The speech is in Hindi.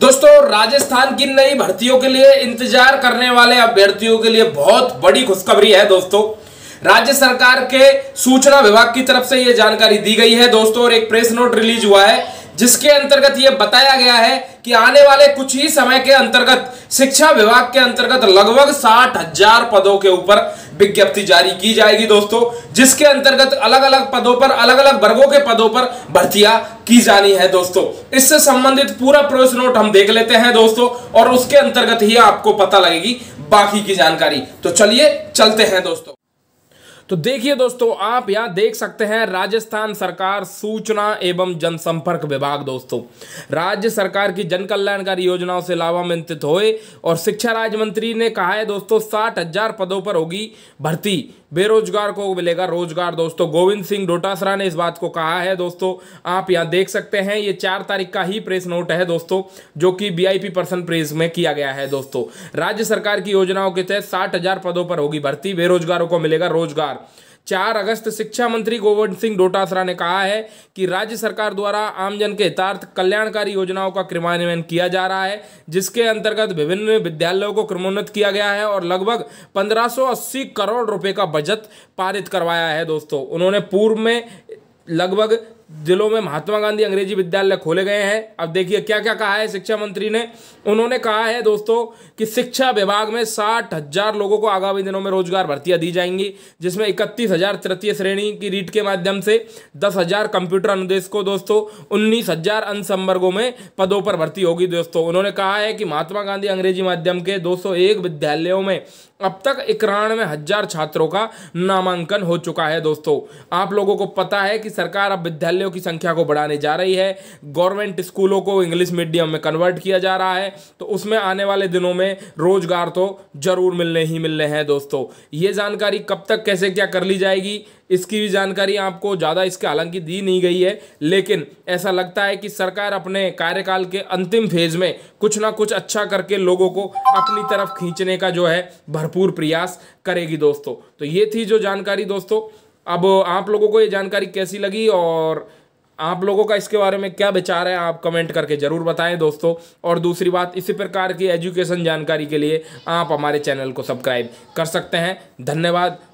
दोस्तों राजस्थान की नई भर्तियों के लिए इंतजार करने वाले अभ्यर्थियों के लिए बहुत बड़ी खुशखबरी है दोस्तों राज्य सरकार के सूचना विभाग की तरफ से यह जानकारी दी गई है दोस्तों और एक प्रेस नोट रिलीज हुआ है जिसके अंतर्गत यह बताया गया है कि आने वाले कुछ ही समय के अंतर्गत शिक्षा विभाग के अंतर्गत लगभग साठ हजार पदों के ऊपर विज्ञप्ति जारी की जाएगी दोस्तों जिसके अंतर्गत अलग अलग पदों पर अलग अलग वर्गों के पदों पर भर्तियां की जानी है दोस्तों इससे संबंधित पूरा प्रोस नोट हम देख लेते हैं दोस्तों और उसके अंतर्गत ही आपको पता लगेगी बाकी की जानकारी तो चलिए चलते हैं दोस्तों तो देखिए दोस्तों आप यहाँ देख सकते हैं राजस्थान सरकार सूचना एवं जनसंपर्क विभाग दोस्तों राज्य सरकार की जनकल्याणकारी योजनाओं से लाभान्वित होए और शिक्षा राज्य मंत्री ने कहा है दोस्तों साठ हजार पदों पर होगी भर्ती बेरोजगार को मिलेगा रोजगार दोस्तों गोविंद सिंह डोटासरा ने इस बात को कहा है दोस्तों आप यहाँ देख सकते हैं ये चार तारीख का ही प्रेस नोट है दोस्तों जो कि वीआईपी पर्सन प्रेस में किया गया है दोस्तों राज्य सरकार की योजनाओं के तहत साठ हजार पदों पर होगी भर्ती बेरोजगारों को मिलेगा रोजगार सरकार चार अगस्त शिक्षा मंत्री गोविंद सिंह डोटासरा ने कहा है कि राज्य सरकार द्वारा आमजन के हितार्थ कल्याणकारी योजनाओं का क्रियान्वयन किया जा रहा है जिसके अंतर्गत विभिन्न विद्यालयों को क्रमोन्नत किया गया है और लगभग 1580 करोड़ रुपए का बजट पारित करवाया है दोस्तों उन्होंने पूर्व में लगभग जिलों में महात्मा गांधी अंग्रेजी विद्यालय खोले गए हैं अब देखिए क्या क्या कहा है शिक्षा मंत्री ने उन्होंने कहा है दोस्तों कि शिक्षा विभाग में साठ हजार लोगों को आगामी दिनों में रोजगार भर्तियां दी जाएंगी जिसमें इकतीस हजार तृतीय श्रेणी की रीट के माध्यम से दस हजार कंप्यूटर अनुदेश को दोस्तों उन्नीस हजार अन संवर्गों में पदों पर भर्ती होगी दोस्तों उन्होंने कहा है कि महात्मा गांधी अंग्रेजी माध्यम के दो विद्यालयों में अब तक इक्यानवे हजार छात्रों का नामांकन हो चुका है दोस्तों आप लोगों को पता है कि सरकार अब विद्यालय विद्यालयों की संख्या को बढ़ाने जा रही है गवर्नमेंट स्कूलों को इंग्लिश मीडियम में कन्वर्ट किया जा रहा है तो उसमें आने वाले दिनों में रोजगार तो जरूर मिलने ही मिलने हैं दोस्तों ये जानकारी कब तक कैसे क्या कर ली जाएगी इसकी भी जानकारी आपको ज़्यादा इसके हालांकि दी नहीं गई है लेकिन ऐसा लगता है कि सरकार अपने कार्यकाल के अंतिम फेज में कुछ ना कुछ अच्छा करके लोगों को अपनी तरफ खींचने का जो है भरपूर प्रयास करेगी दोस्तों तो ये थी जो जानकारी दोस्तों अब आप लोगों को ये जानकारी कैसी लगी और आप लोगों का इसके बारे में क्या विचार है आप कमेंट करके ज़रूर बताएं दोस्तों और दूसरी बात इसी प्रकार की एजुकेशन जानकारी के लिए आप हमारे चैनल को सब्सक्राइब कर सकते हैं धन्यवाद